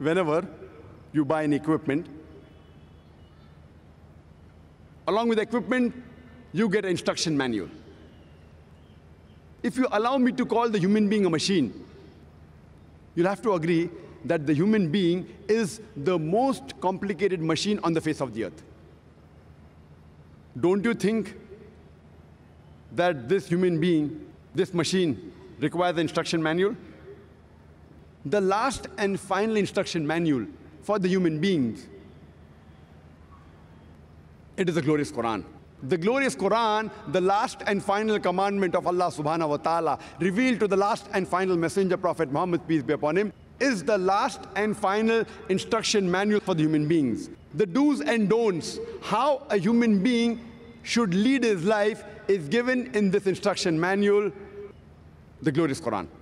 whenever you buy an equipment. Along with equipment, you get an instruction manual. If you allow me to call the human being a machine, you'll have to agree that the human being is the most complicated machine on the face of the earth. Don't you think that this human being, this machine, requires an instruction manual? the last and final instruction manual for the human beings. It is the glorious Quran. The glorious Quran, the last and final commandment of Allah subhanahu wa ta'ala, revealed to the last and final messenger, Prophet Muhammad, peace be upon him, is the last and final instruction manual for the human beings. The do's and don'ts, how a human being should lead his life, is given in this instruction manual, the glorious Quran.